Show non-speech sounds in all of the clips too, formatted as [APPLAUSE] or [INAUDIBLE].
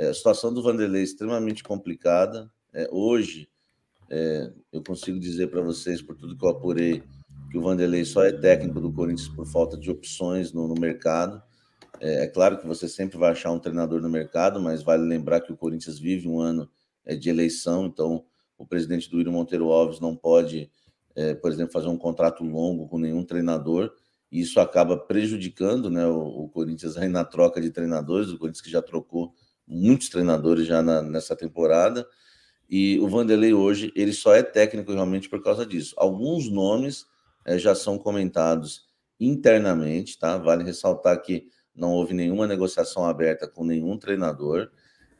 É, a situação do Vanderlei é extremamente complicada. É, hoje, é, eu consigo dizer para vocês, por tudo que eu apurei, que o Vanderlei só é técnico do Corinthians por falta de opções no, no mercado. É, é, claro que você sempre vai achar um treinador no mercado, mas vale lembrar que o Corinthians vive um ano é, de eleição, então o presidente do Iro Monteiro Alves não pode, é, por exemplo, fazer um contrato longo com nenhum treinador, e isso acaba prejudicando né, o, o Corinthians aí na troca de treinadores, o Corinthians que já trocou muitos treinadores já na, nessa temporada. E o Vanderlei hoje, ele só é técnico realmente por causa disso. Alguns nomes é, já são comentados internamente, tá? Vale ressaltar que não houve nenhuma negociação aberta com nenhum treinador,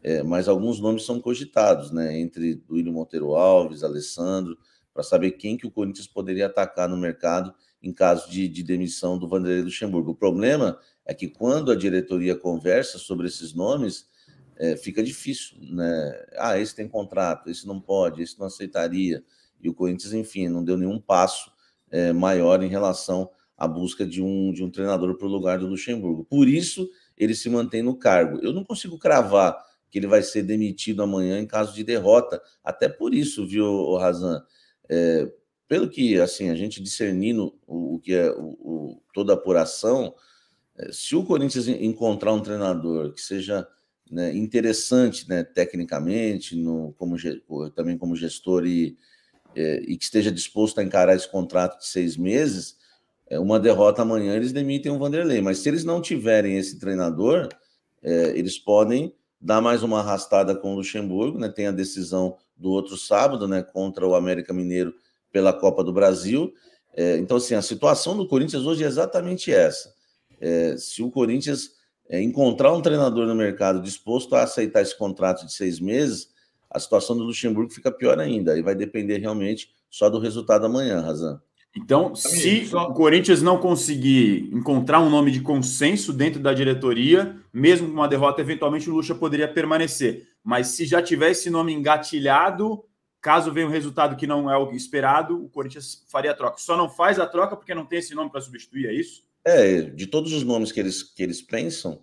é, mas alguns nomes são cogitados, né? Entre Duílio Monteiro Alves, Alessandro, para saber quem que o Corinthians poderia atacar no mercado em caso de, de demissão do Vanderlei Luxemburgo. O problema é que quando a diretoria conversa sobre esses nomes, é, fica difícil, né? Ah, esse tem contrato, esse não pode, esse não aceitaria. E o Corinthians, enfim, não deu nenhum passo é, maior em relação à busca de um, de um treinador para o lugar do Luxemburgo. Por isso, ele se mantém no cargo. Eu não consigo cravar que ele vai ser demitido amanhã em caso de derrota. Até por isso, viu, Razan? É, pelo que assim a gente discernindo o, o que é o, o, toda a apuração, é, se o Corinthians encontrar um treinador que seja né, interessante, né, tecnicamente, no, como, também como gestor e, é, e que esteja disposto a encarar esse contrato de seis meses, é, uma derrota amanhã eles demitem o Vanderlei. Mas se eles não tiverem esse treinador, é, eles podem dar mais uma arrastada com o Luxemburgo, né? Tem a decisão do outro sábado, né? Contra o América Mineiro pela Copa do Brasil. É, então, assim, a situação do Corinthians hoje é exatamente essa. É, se o Corinthians é, encontrar um treinador no mercado disposto a aceitar esse contrato de seis meses, a situação do Luxemburgo fica pior ainda. E vai depender realmente só do resultado amanhã, Razan. Então, se o Corinthians não conseguir encontrar um nome de consenso dentro da diretoria, mesmo com uma derrota, eventualmente o Lucha poderia permanecer. Mas se já tiver esse nome engatilhado, caso venha um resultado que não é o esperado, o Corinthians faria a troca. Só não faz a troca porque não tem esse nome para substituir, é isso? É, de todos os nomes que eles, que eles pensam,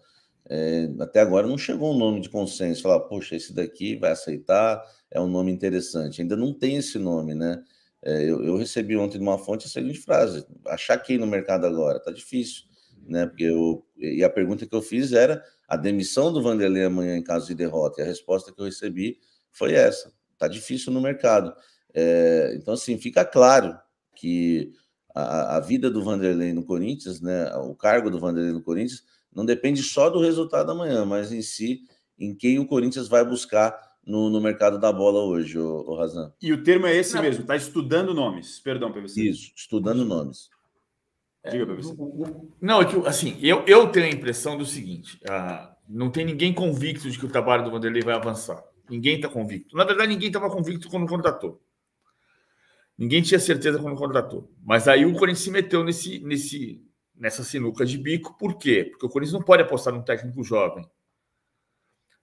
é, até agora não chegou um nome de consenso. Falar, poxa, esse daqui vai aceitar, é um nome interessante. Ainda não tem esse nome, né? É, eu, eu, recebi ontem de uma fonte a seguinte frase: achar quem no mercado agora? Tá difícil, né? Porque eu, e a pergunta que eu fiz era a demissão do Vanderlei amanhã em caso de derrota. E a resposta que eu recebi foi essa: tá difícil no mercado. É, então, assim, fica claro que a, vida do Vanderlei no Corinthians, né, o cargo do Vanderlei no Corinthians, não depende só do resultado amanhã, mas em si, em quem o Corinthians vai buscar no, no mercado da bola hoje, o, o Razan. E o termo é esse não. mesmo, tá estudando nomes. Perdão, PVC. Isso, estudando nomes. É. Diga Diga, PVC. Não, é assim, eu, eu tenho a impressão do seguinte: uh, não tem ninguém convicto de que o trabalho do Vanderlei vai avançar. Ninguém está convicto. Na verdade, ninguém estava convicto quando contratou. Ninguém tinha certeza quando contratou. Mas aí o Corinthians se meteu nesse, nesse, nessa sinuca de bico. Por quê? Porque o Corinthians não pode apostar num técnico jovem.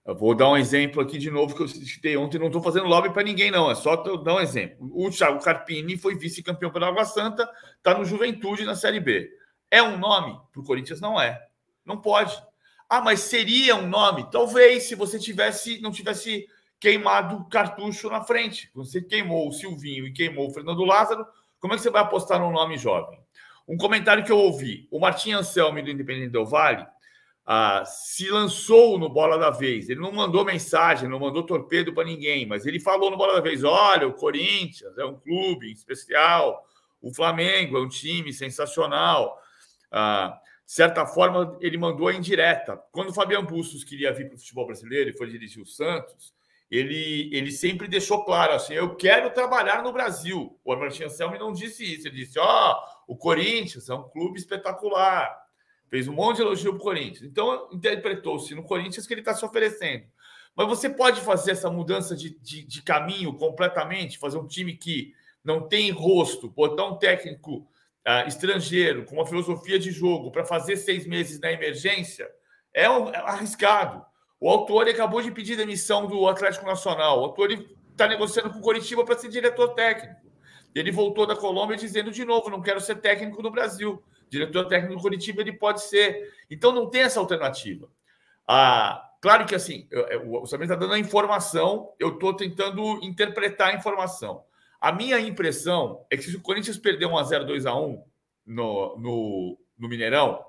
Eu vou dar um exemplo aqui de novo que eu citei ontem. Não estou fazendo lobby para ninguém, não. É só dar um exemplo. O Thiago Carpini foi vice-campeão pela Água Santa, está no Juventude na Série B. É um nome? Para o Corinthians não é. Não pode. Ah, mas seria um nome? Talvez se você tivesse, não tivesse queimado cartucho na frente. Você queimou o Silvinho e queimou o Fernando Lázaro, como é que você vai apostar num nome jovem? Um comentário que eu ouvi, o Martim Anselmi do Independente Del Vale ah, se lançou no Bola da Vez. Ele não mandou mensagem, não mandou torpedo para ninguém, mas ele falou no Bola da Vez: olha, o Corinthians é um clube especial, o Flamengo é um time sensacional. Ah, de certa forma, ele mandou a indireta. Quando o Fabiano Bustos queria vir para o futebol brasileiro e foi dirigir o Santos, ele, ele sempre deixou claro assim: eu quero trabalhar no Brasil. O Martin Selmi não disse isso, ele disse: ó, oh, o Corinthians é um clube espetacular. Fez um monte de elogio para o Corinthians. Então, interpretou-se no Corinthians que ele está se oferecendo. Mas você pode fazer essa mudança de, de, de, caminho completamente, fazer um time que não tem rosto, botar um técnico uh, estrangeiro com uma filosofia de jogo para fazer seis meses na emergência, é, um, é arriscado. O Autori acabou de pedir demissão do Atlético Nacional. O Autori está negociando com o Coritiba para ser diretor técnico. Ele voltou da Colômbia dizendo de novo: não quero ser técnico no Brasil. Diretor técnico do Coritiba ele pode ser. Então não tem essa alternativa. Ah, claro que assim, o Samir está dando a informação, eu estou tentando interpretar a informação. A minha impressão é que se o Corinthians perder 1x0, 2x1 no, no, no Mineirão,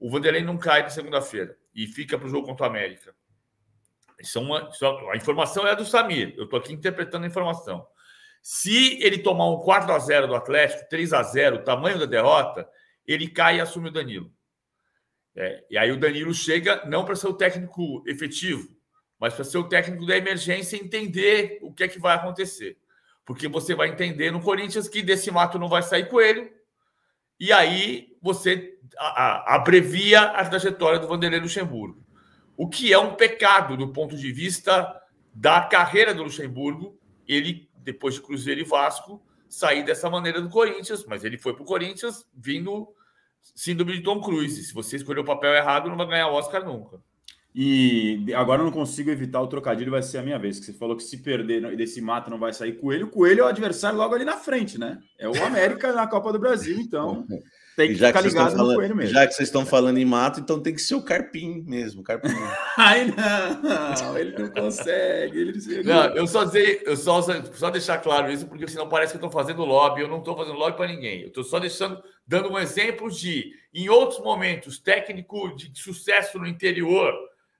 o Vanderlei não cai na segunda-feira e fica para o jogo contra o América. Isso é uma, isso é, a informação é do Samir. Eu estou aqui interpretando a informação. Se ele tomar um 4 a 0 do Atlético, 3 a 0 o tamanho da derrota, ele cai e assume o Danilo. É, e aí o Danilo chega não para ser o técnico efetivo, mas para ser o técnico da emergência e entender o que é que vai acontecer. Porque você vai entender no Corinthians que desse mato não vai sair coelho, e aí você abrevia a trajetória do Vanderlei Luxemburgo. O que é um pecado do ponto de vista da carreira do Luxemburgo, ele, depois de Cruzeiro e Vasco, sair dessa maneira do Corinthians, mas ele foi para o Corinthians vindo síndrome de Tom Cruise. Se você escolher o papel errado, não vai ganhar Oscar nunca. E agora eu não consigo evitar o trocadilho, vai ser a minha vez. Que você falou que se perder desse mato não vai sair coelho. Coelho é o adversário logo ali na frente, né? É o América na Copa do Brasil, então. [LAUGHS] Tem que já ficar que ligado falando, coelho mesmo. Já que vocês estão falando em mato, então tem que ser o Carpim mesmo. Carpim. [LAUGHS] Ai, não, ele não consegue. Ele não, eu só dizer, eu só, só deixar claro isso, porque senão parece que eu estou fazendo lobby. Eu não estou fazendo lobby para ninguém. Eu estou só deixando, dando um exemplo de, em outros momentos, técnico de sucesso no interior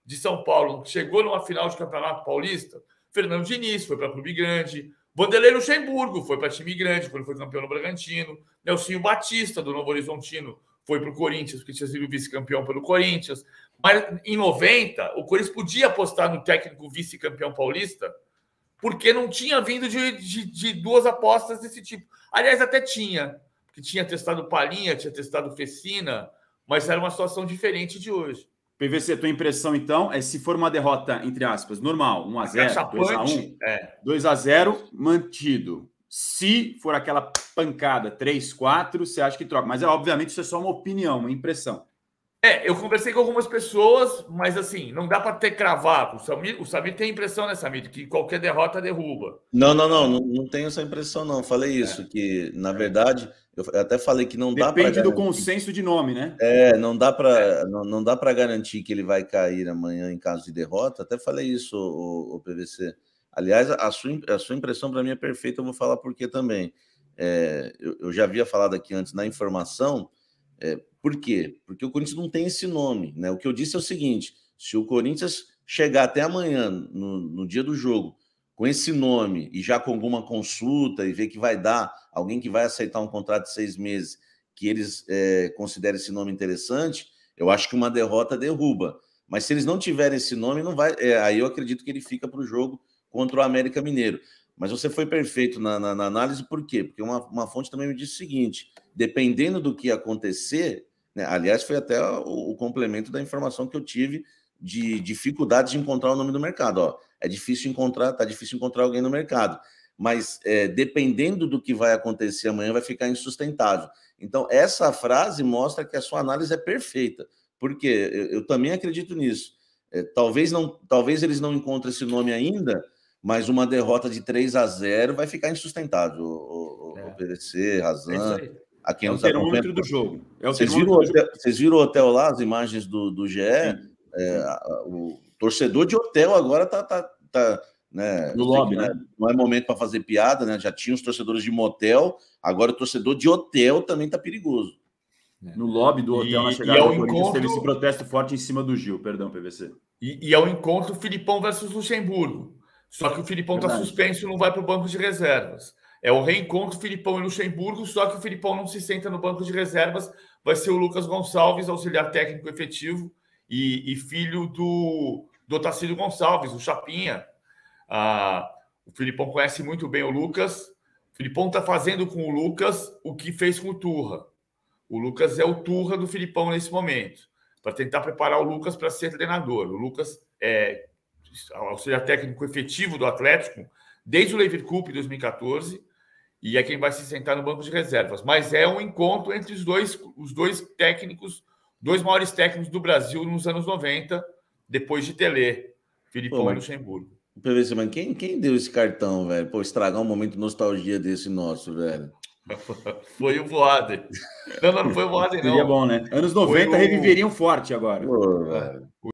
de São Paulo chegou numa final de Campeonato Paulista. Fernando Diniz foi para Clube Grande, Vanderlei Luxemburgo foi para time grande, quando foi campeão no Bragantino. Nelsinho Batista, do Novo Horizontino, foi para o Corinthians, porque tinha sido vice-campeão pelo Corinthians. Mas em 90, o Corinthians podia apostar no técnico vice-campeão paulista, porque não tinha vindo de, de, de, duas apostas desse tipo. Aliás, até tinha, porque tinha testado Palinha, tinha testado Fecina, mas era uma situação diferente de hoje. PVC, tua impressão então é se for uma derrota, entre aspas, normal, 1x0, 2x1, é. 2x0, mantido. Se for aquela pancada 3, 4, você acha que troca. Mas é obviamente isso é só uma opinião, uma impressão. É, eu conversei com algumas pessoas, mas assim, não dá para ter cravado. O Samir, o Samir tem a impressão, né, Samir, que qualquer derrota derruba. Não, não, não, não, não tenho essa impressão, não. Falei é. isso, é. que na verdade, eu até falei que não Depende dá para. Depende do consenso de nome, né? É, não dá para é. não, não dá para garantir que ele vai cair amanhã em caso de derrota. Até falei isso, o, o PVC. Aliás, a sua, a sua impressão para mim é perfeita, eu vou falar por quê também. É, eu, eu já havia falado aqui antes na informação é, por quê? Porque o Corinthians não tem esse nome. Né? O que eu disse é o seguinte: se o Corinthians chegar até amanhã, no, no dia do jogo, com esse nome e já com alguma consulta e ver que vai dar alguém que vai aceitar um contrato de seis meses, que eles é, considerem esse nome interessante, eu acho que uma derrota derruba. Mas se eles não tiverem esse nome, não vai. É, aí eu acredito que ele fica para o jogo contra o América Mineiro. Mas você foi perfeito na, na, na análise, por quê? Porque uma, uma, fonte também me disse o seguinte: dependendo do que acontecer, né, aliás, foi até o, o, complemento da informação que eu tive de dificuldades de encontrar o nome do mercado. Ó, é difícil encontrar, tá difícil encontrar alguém no mercado. Mas é, dependendo do que vai acontecer amanhã, vai ficar insustentável. Então, essa frase mostra que a sua análise é perfeita, porque eu, eu também acredito nisso. É, talvez, não, talvez eles não encontrem esse nome ainda mas uma derrota de 3 a 0 vai ficar insustentável. O, o, é. Razan, é a quem é nos acompanha. do jogo. É vocês, viram do hotel, jogo. vocês viram o hotel lá, as imagens do, do GE? É, o torcedor de hotel agora tá, tá, tá né? No lobby, né? Não é, é momento para fazer piada, né? Já tinha os torcedores de motel, agora o torcedor de hotel também tá perigoso. É. No lobby do hotel e, na chegada é do encontro... Corinthians teve esse protesto forte em cima do Gil, perdão, PVC. E, e é o encontro Filipão versus Luxemburgo. Só que o Filipão está suspenso e não vai para o banco de reservas. É o reencontro Filipão e Luxemburgo, só que o Filipão não se senta no banco de reservas. Vai ser o Lucas Gonçalves, auxiliar técnico efetivo e, e filho do, do Otacílio Gonçalves, o Chapinha. Ah, o Filipão conhece muito bem o Lucas. O Filipão está fazendo com o Lucas o que fez com o Turra. O Lucas é o Turra do Filipão nesse momento, para tentar preparar o Lucas para ser treinador. O Lucas é, auxiliar técnico efetivo do Atlético, desde o Lever Cup em 2014, e é quem vai se sentar no banco de reservas. Mas é um encontro entre os dois, os dois técnicos, dois maiores técnicos do Brasil nos anos 90, depois de Tele, Filipão Pô, e Luxemburgo. PVC, mas quem, quem deu esse cartão, velho? Pô, estragar um momento de nostalgia desse nosso, velho. [LAUGHS] foi o Voaden. Não, não, foi o não. Seria bom, né? Anos 90 o... reviveriam forte agora. Pô, velho.